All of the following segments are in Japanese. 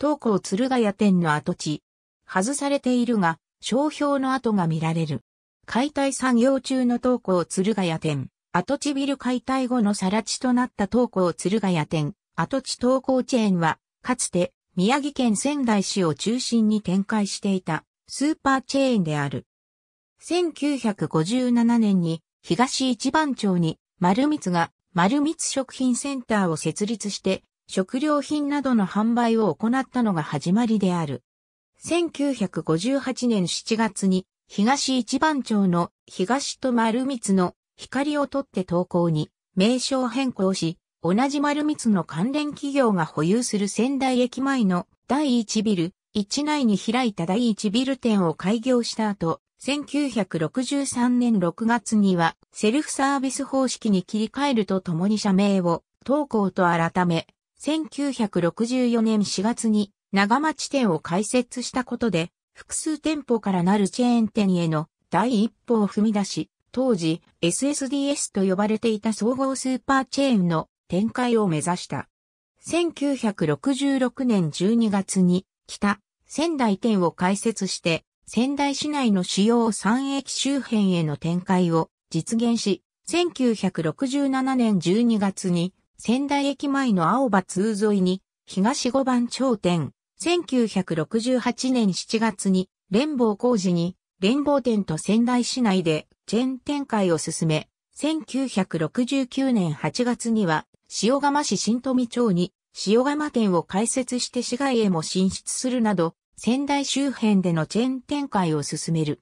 東高鶴ヶ谷店の跡地。外されているが、商標の跡が見られる。解体作業中の東高鶴ヶ谷店。跡地ビル解体後の更地となった東高鶴ヶ谷店。跡地東高チェーンは、かつて宮城県仙台市を中心に展開していたスーパーチェーンである。1957年に東一番町に丸光が丸光食品センターを設立して食料品などの販売を行ったのが始まりである。1958年7月に東一番町の東と丸光の光を取って投稿に名称変更し、同じ丸光の関連企業が保有する仙台駅前の第一ビル、一内に開いた第一ビル店を開業した後、1963年6月にはセルフサービス方式に切り替えるとともに社名を投稿と改め、1964年4月に長町店を開設したことで、複数店舗からなるチェーン店への第一歩を踏み出し、当時 SSDS と呼ばれていた総合スーパーチェーンの展開を目指した。1966年12月に北仙台店を開設して、仙台市内の主要3駅周辺への展開を実現し、1967年12月に仙台駅前の青葉通沿いに、東五番頂点、1968年7月に、連合工事に、連合店と仙台市内で、チェーン展開を進め、1969年8月には、塩釜市新富町に、塩釜店を開設して市外へも進出するなど、仙台周辺でのチェーン展開を進める。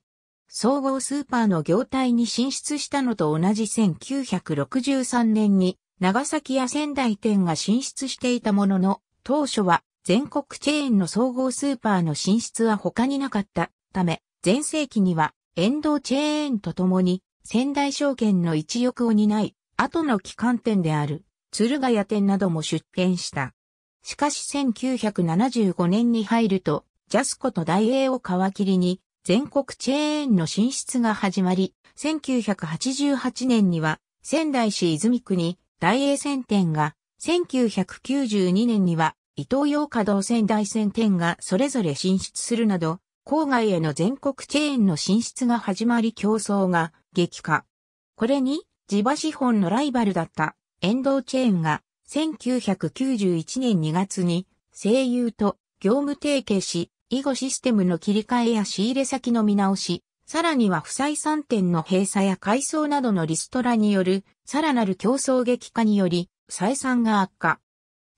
総合スーパーの業態に進出したのと同じ1963年に長崎や仙台店が進出していたものの、当初は全国チェーンの総合スーパーの進出は他になかったため、前世紀には沿道チェーンとともに仙台証券の一翼を担い、後の機関店である鶴ヶ谷店なども出店した。しかし1975年に入ると、ジャスコと大英を皮切りに全国チェーンの進出が始まり、1988年には仙台市泉区に大英戦店が、1992年には、伊東洋華道仙台戦店がそれぞれ進出するなど、郊外への全国チェーンの進出が始まり競争が激化。これに、地場資本のライバルだった、遠藤チェーンが、1991年2月に、西友と業務提携し、囲碁システムの切り替えや仕入れ先の見直し、さらには不採算店の閉鎖や改装などのリストラによる、さらなる競争激化により、採算が悪化。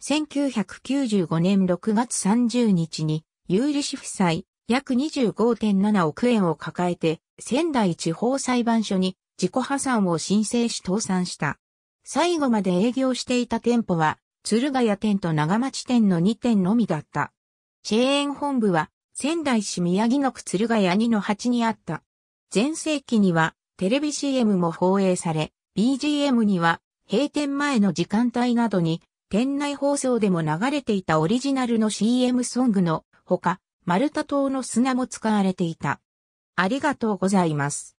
1995年6月30日に、有利子負債約25.7億円を抱えて、仙台地方裁判所に自己破産を申請し倒産した。最後まで営業していた店舗は、鶴ヶ谷店と長町店の2店のみだった。チェーン本部は仙台市宮城野区鶴ヶ谷2の8にあった。前世紀にはテレビ CM も放映され、BGM には閉店前の時間帯などに店内放送でも流れていたオリジナルの CM ソングのほか、丸太島の砂も使われていた。ありがとうございます。